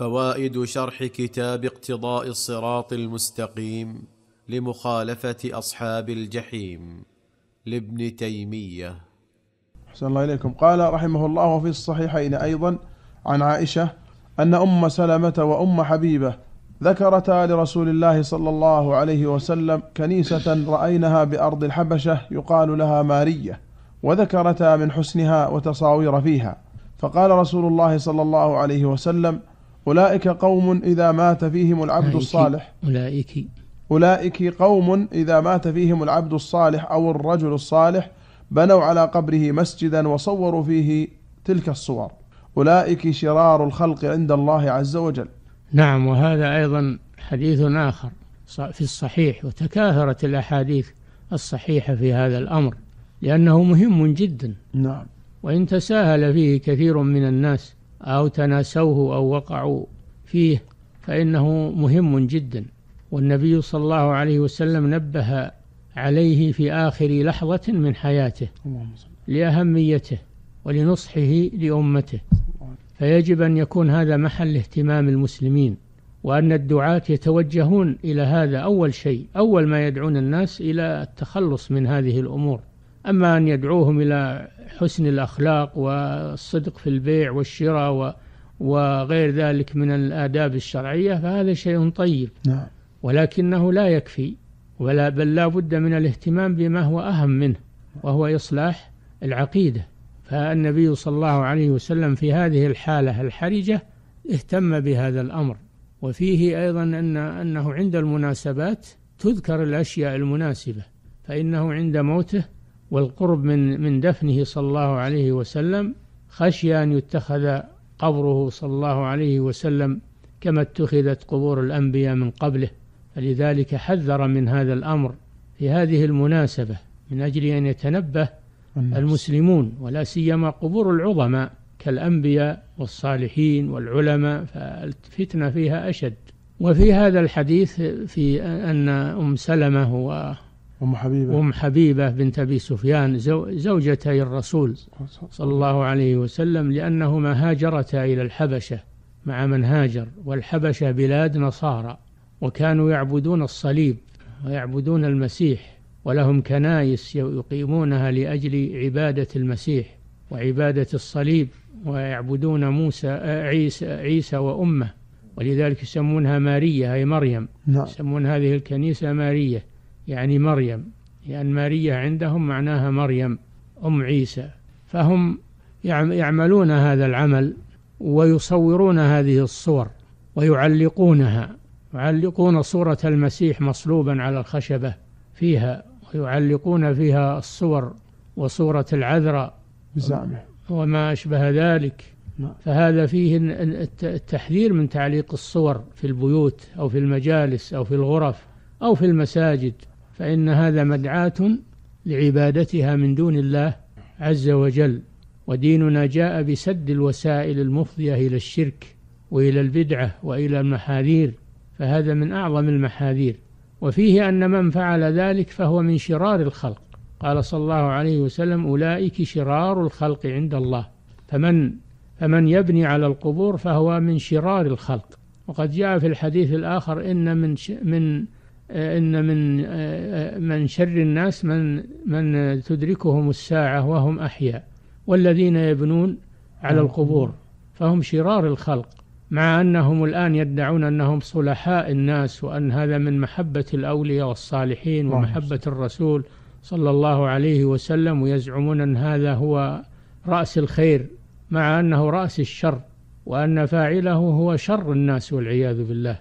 فوائد شرح كتاب اقتضاء الصراط المستقيم لمخالفه اصحاب الجحيم لابن تيميه احسن الله اليكم قال رحمه الله في الصحيحين ايضا عن عائشه ان ام سلمه وام حبيبه ذكرتا لرسول الله صلى الله عليه وسلم كنيسه راينها بارض الحبشه يقال لها ماريه وذكرتا من حسنها وتصاوير فيها فقال رسول الله صلى الله عليه وسلم أولئك قوم إذا مات فيهم العبد الصالح أولئك أولئك قوم إذا مات فيهم العبد الصالح أو الرجل الصالح بنوا على قبره مسجدا وصوروا فيه تلك الصور أولئك شرار الخلق عند الله عز وجل نعم وهذا أيضا حديث آخر في الصحيح وتكاثرت الأحاديث الصحيحة في هذا الأمر لأنه مهم جدا نعم وإن تساهل فيه كثير من الناس أو تناسوه أو وقعوا فيه فإنه مهم جدا والنبي صلى الله عليه وسلم نبه عليه في آخر لحظة من حياته لأهميته ولنصحه لأمته فيجب أن يكون هذا محل اهتمام المسلمين وأن الدعاة يتوجهون إلى هذا أول شيء أول ما يدعون الناس إلى التخلص من هذه الأمور أما أن يدعوهم إلى حسن الأخلاق والصدق في البيع والشراء وغير ذلك من الآداب الشرعية فهذا شيء طيب نعم. ولكنه لا يكفي ولا بل لا بد من الاهتمام بما هو أهم منه وهو إصلاح العقيدة فالنبي صلى الله عليه وسلم في هذه الحالة الحرجة اهتم بهذا الأمر وفيه أيضا أن أنه عند المناسبات تذكر الأشياء المناسبة فإنه عند موته والقرب من من دفنه صلى الله عليه وسلم خشي أن يتخذ قبره صلى الله عليه وسلم كما اتخذت قبور الأنبياء من قبله فلذلك حذر من هذا الأمر في هذه المناسبة من أجل أن يتنبه الناس. المسلمون ولا سيما قبور العظماء كالأنبياء والصالحين والعلماء فالفتنة فيها أشد وفي هذا الحديث في أن أم سلمة أم حبيبة أم حبيبة بنت أبي سفيان زوجتي الرسول صلى الله عليه وسلم لأنهما هاجرتا إلى الحبشة مع من هاجر والحبشة بلاد نصارى وكانوا يعبدون الصليب ويعبدون المسيح ولهم كنايس يقيمونها لأجل عبادة المسيح وعبادة الصليب ويعبدون موسى عيسى, عيسى وأمه ولذلك يسمونها مارية أي مريم نعم. يسمون هذه الكنيسة مارية يعني مريم لأن يعني مارية عندهم معناها مريم أم عيسى فهم يعملون هذا العمل ويصورون هذه الصور ويعلقونها يعلقون صورة المسيح مصلوبا على الخشبة فيها ويعلقون فيها الصور وصورة العذراء وما أشبه ذلك نعم. فهذا فيه التحذير من تعليق الصور في البيوت أو في المجالس أو في الغرف أو في المساجد فإن هذا مدعاة لعبادتها من دون الله عز وجل وديننا جاء بسد الوسائل المفضية إلى الشرك وإلى البدعة وإلى المحاذير فهذا من أعظم المحاذير وفيه أن من فعل ذلك فهو من شرار الخلق قال صلى الله عليه وسلم أولئك شرار الخلق عند الله فمن فمن يبني على القبور فهو من شرار الخلق وقد جاء في الحديث الآخر إن من من آه، إن من آه، آه، من شر الناس من من تدركهم الساعة وهم أحياء والذين يبنون على نعم. القبور فهم شرار الخلق مع أنهم الآن يدعون أنهم صلحاء الناس وأن هذا من محبة الأولياء والصالحين نعم. ومحبة الرسول صلى الله عليه وسلم ويزعمون أن هذا هو رأس الخير مع أنه رأس الشر وأن فاعله هو شر الناس والعياذ بالله